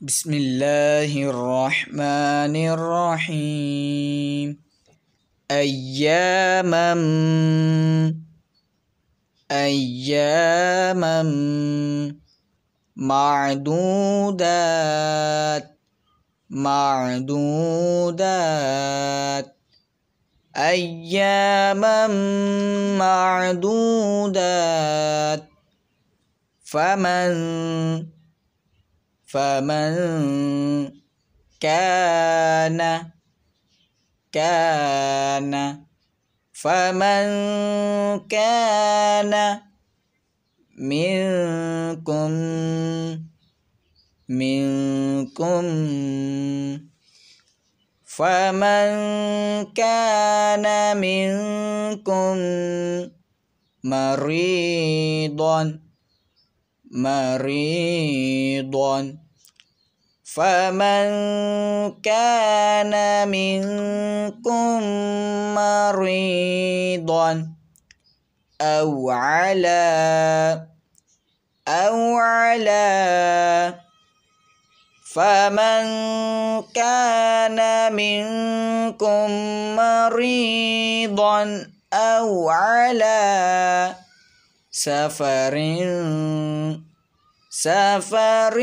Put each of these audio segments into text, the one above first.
بسم الله الرحمن الرحيم أياما أياما معدودات معدودات أياما معدودات فمن فمن كان كان فمن كان منكم منكم فمن كان منكم مريضا مريضا فمن كان منكم مريضا أو على أو على فمن كان منكم مريضا أو على سفر سفر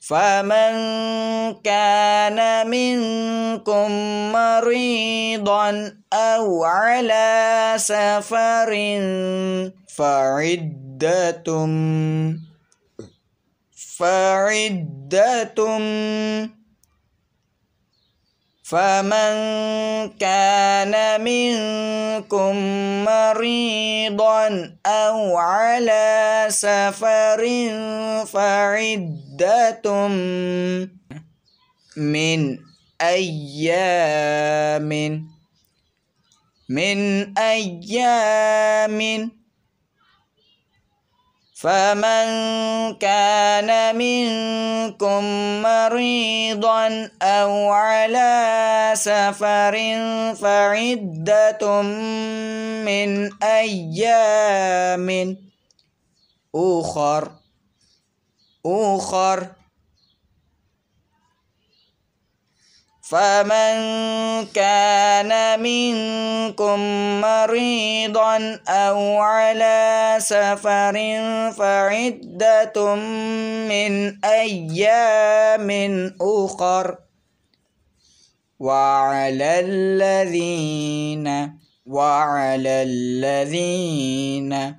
فمن كان منكم مريضا أو على سفر فعدة فعدة فمن كان منكم مريضا أو على سفر فعدة من أيام من أيام فمن كان منكم مريضا أو على سفر فعدة من أيام أخر أخر فمن كان منكم مريضا أو على سفر فعدة من أيام أخر وعلى الذين وعلى الذين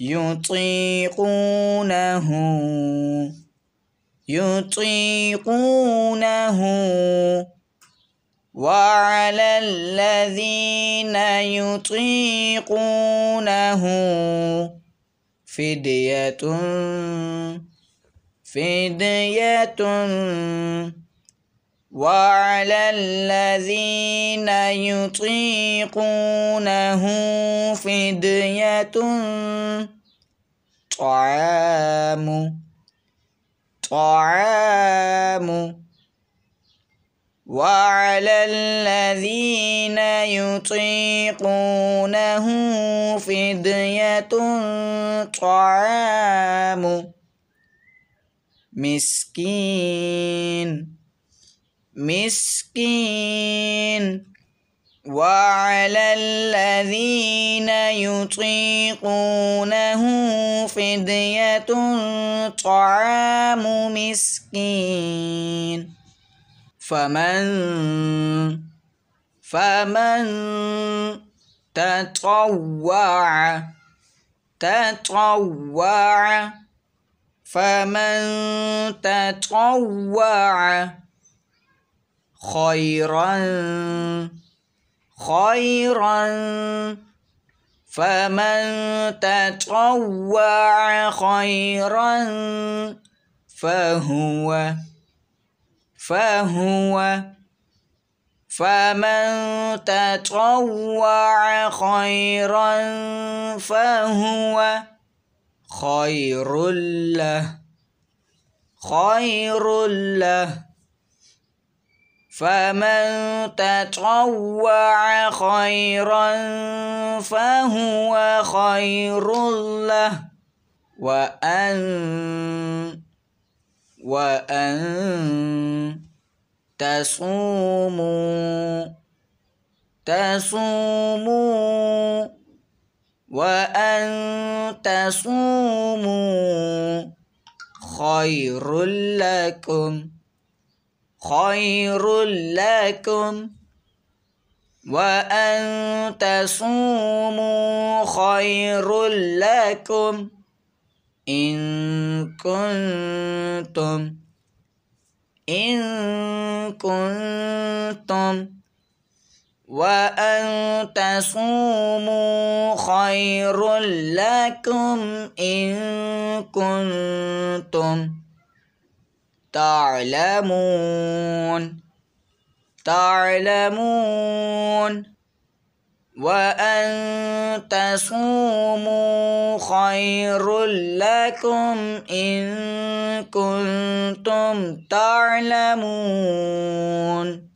يطيقونه يطيقونه وعلى الذين يطيقونه فدية فدية وعلى الذين يطيقونه فدية طعام الطعام وعلى الذين يطيقونه فدية طعام مسكين مسكين وعلى الذين يطيقونه فدية طعام مسكين فمن فمن تطوع تطوع فمن تطوع خيراً خيرا فمن تطوع خيرا فهو فهو فمن تطوع خيرا فهو خير له خير له فمن تطوع خيرا فهو خير له وأن وأن تصوموا تصوموا وأن تصوموا خير لكم خير لكم وأن تصوموا خير لكم إن كنتم إن كنتم وأن تصوموا خير لكم إن كنتم تعلمون تعلمون وأن تصوموا خير لكم إن كنتم تعلمون